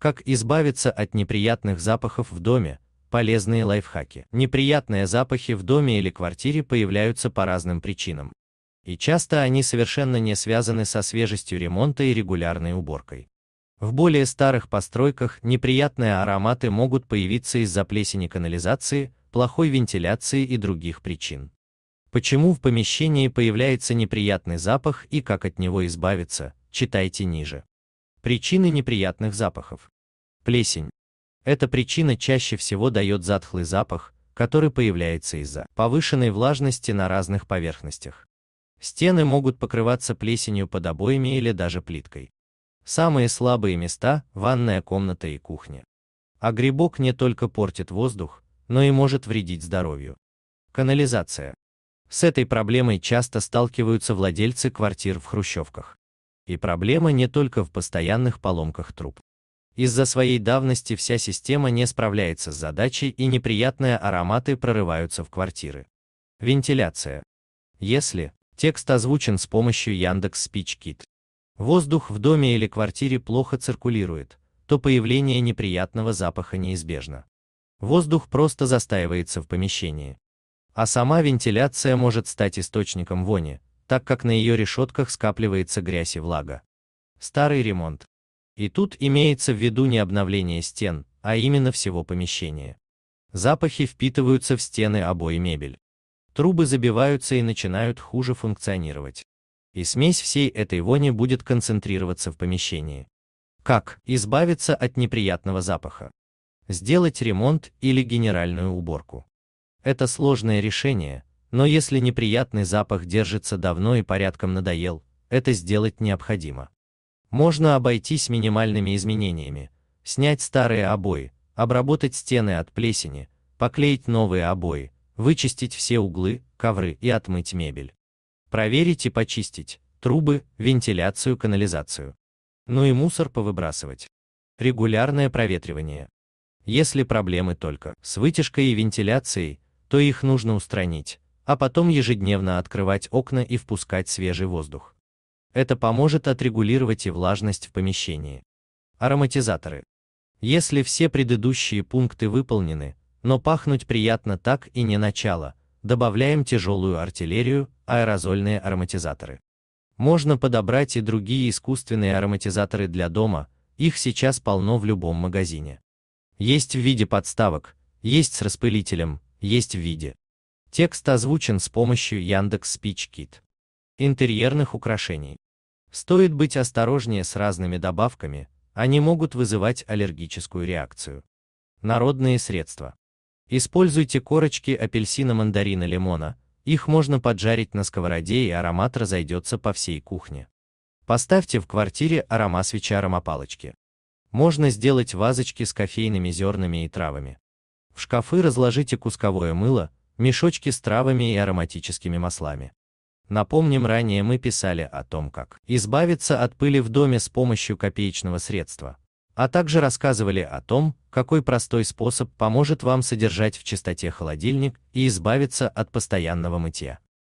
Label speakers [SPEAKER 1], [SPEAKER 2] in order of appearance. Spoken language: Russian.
[SPEAKER 1] Как избавиться от неприятных запахов в доме? Полезные лайфхаки. Неприятные запахи в доме или квартире появляются по разным причинам. И часто они совершенно не связаны со свежестью ремонта и регулярной уборкой. В более старых постройках неприятные ароматы могут появиться из-за плесени канализации, плохой вентиляции и других причин. Почему в помещении появляется неприятный запах и как от него избавиться, читайте ниже. Причины неприятных запахов. Плесень. Эта причина чаще всего дает затхлый запах, который появляется из-за повышенной влажности на разных поверхностях. Стены могут покрываться плесенью под обоями или даже плиткой. Самые слабые места – ванная комната и кухня. А грибок не только портит воздух, но и может вредить здоровью. Канализация. С этой проблемой часто сталкиваются владельцы квартир в хрущевках. И проблема не только в постоянных поломках труб. Из-за своей давности вся система не справляется с задачей и неприятные ароматы прорываются в квартиры. Вентиляция. Если текст озвучен с помощью Яндекс Speech воздух в доме или квартире плохо циркулирует, то появление неприятного запаха неизбежно. Воздух просто застаивается в помещении. А сама вентиляция может стать источником вони, так как на ее решетках скапливается грязь и влага. Старый ремонт. И тут имеется в виду не обновление стен, а именно всего помещения. Запахи впитываются в стены обои мебель. Трубы забиваются и начинают хуже функционировать. И смесь всей этой вони будет концентрироваться в помещении. Как избавиться от неприятного запаха? Сделать ремонт или генеральную уборку. Это сложное решение, но если неприятный запах держится давно и порядком надоел, это сделать необходимо. Можно обойтись минимальными изменениями, снять старые обои, обработать стены от плесени, поклеить новые обои, вычистить все углы, ковры и отмыть мебель. Проверить и почистить трубы, вентиляцию, канализацию. Ну и мусор повыбрасывать. Регулярное проветривание. Если проблемы только с вытяжкой и вентиляцией, то их нужно устранить, а потом ежедневно открывать окна и впускать свежий воздух. Это поможет отрегулировать и влажность в помещении. Ароматизаторы. Если все предыдущие пункты выполнены, но пахнуть приятно так и не начало, добавляем тяжелую артиллерию, аэрозольные ароматизаторы. Можно подобрать и другие искусственные ароматизаторы для дома, их сейчас полно в любом магазине. Есть в виде подставок, есть с распылителем, есть в виде Текст озвучен с помощью Яндекс Спичкит. Интерьерных украшений. Стоит быть осторожнее с разными добавками, они могут вызывать аллергическую реакцию. Народные средства. Используйте корочки апельсина, мандарина, лимона, их можно поджарить на сковороде и аромат разойдется по всей кухне. Поставьте в квартире аромасвечи аромапалочки. Можно сделать вазочки с кофейными зернами и травами. В шкафы разложите кусковое мыло, мешочки с травами и ароматическими маслами. Напомним, ранее мы писали о том, как избавиться от пыли в доме с помощью копеечного средства, а также рассказывали о том, какой простой способ поможет вам содержать в чистоте холодильник и избавиться от постоянного мытья.